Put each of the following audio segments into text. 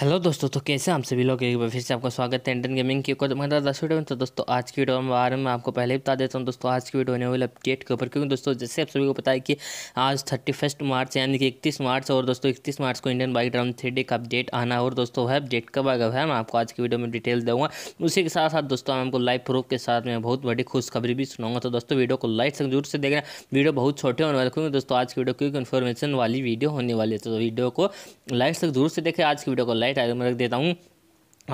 hello दोस्तों तो कैसे हम सभी लोग एक बार फिर से आपका स्वागत है इंडियन गेमिंग की कोई मतलब दस वीडियो में तो दोस्तों आज की वीडियो में बारे में आपको पहले ही बता देता हूँ दोस्तों आज की वीडियो होने वाली अपडेट के ऊपर क्योंकि दोस्तों जैसे आप सभी को पता है कि आज थर्टी फर्स्ट मार्च यानी कि इकतीस मार्च और दोस्तों इकतीस मार्च को इंडियन बाइक ड्राउन थ्री का अपडेट आना और दोस्तों वह अपडेट कब आएगा है मैं आपको आज की वीडियो में डिटेल दूँगा उसी के साथ साथ दोस्तों आपको लाइव प्रूफ के साथ में बहुत बड़ी खुशखबरी भी सुनाऊंगा तो दोस्तों वीडियो को लाइक से जरूर से देखना वीडियो बहुत छोटे होने वाले क्योंकि दोस्तों आज की वीडियो क्योंकि इन्फॉर्मेशन वाली वीडियो होने वाली है तो वीडियो को लाइक तक जरूर से देखें आज की वीडियो को लाइक राइट आगे में रख देता हूँ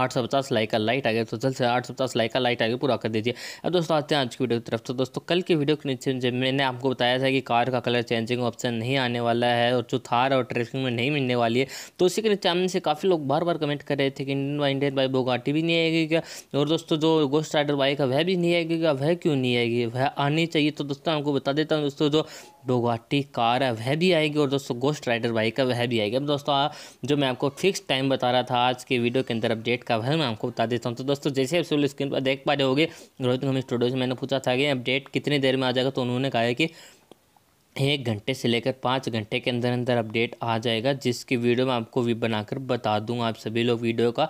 आठ सौ पचास लाइक का लाइट आ गया तो जल्द से आठ सौ पचास लाइक का लाइट आ गया पूरा कर दीजिए अब दोस्तों आते हैं आज की वीडियो की तरफ तो दोस्तों कल की वीडियो के नीचे जब मैंने आपको बताया था कि कार का कलर चेंजिंग ऑप्शन नहीं आने वाला है और जो थार और ट्रैफिक में नहीं मिलने वाली है तो उसी के नीचे हमने से काफ़ी लोग बार बार कमेंट कर रहे थे कि इंडियन बाई इंडियन बाई बोगाटी भी नहीं आएगी क्या और दोस्तों जो गोस्ट राइडर बाइक है वह भी नहीं आएगी क्या वह क्यों नहीं आएगी वह आनी चाहिए तो दोस्तों आपको बता देता हूँ दोस्तों जो बोगाटी कार है वह भी आएगी और दोस्तों गोस्ट राइडर बाइक है वह भी आएगी अब दोस्तों जो मैं आपको फिक्स टाइम बता रहा था आज की वीडियो के अंदर अपडेट का भाई मैं आपको बता देता हूँ तो दोस्तों जैसे आप सोलो स्क्रीन पर देख पा रहे होगे रोहित गंभीर स्टूडियो से मैंने पूछा था कि अपडेट कितनी देर में आ जाएगा तो उन्होंने कहा है कि एक घंटे से लेकर पाँच घंटे के अंदर अंदर अपडेट आ जाएगा जिसकी वीडियो मैं आपको भी बनाकर बता दूंगा आप सभी लोग वीडियो का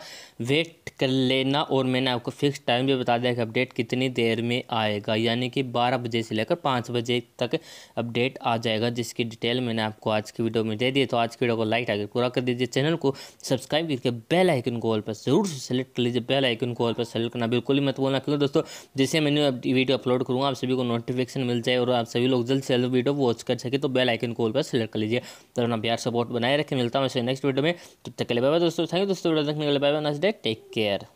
वेट कर लेना और मैंने आपको फिक्स टाइम भी बता दिया कि अपडेट कितनी देर में आएगा यानी कि बारह बजे से लेकर पाँच बजे तक अपडेट आ जाएगा जिसकी डिटेल मैंने आपको आज की वीडियो में दे दी तो आज की वीडियो को लाइक आकर पूरा कर दीजिए चैनल को सब्सक्राइब करके बेल आइकन को ऑल पर जरूर सेलेक्ट कर लीजिए बेल आइकन को ऑल पर सेलेक्ट करना बिल्कुल ही मत बोलना क्योंकि दोस्तों जैसे मैंने वीडियो अपलोड करूँगा आप सभी को नोटिफिकेशन मिल जाए और आप सभी लोग जल्द से जल्द वीडियो वॉच वॉच कर सके तो बेल आइकन को ऑल पर सेलेक्ट कर लीजिए तो अपना बिहार सपोर्ट बनाए रखें मिलता हूँ नेक्स्ट वीडियो में तो तक के लिए बाय दोस्तों थैंक यू दोस्तों वीडियो देखने के लिए bye bye next day take care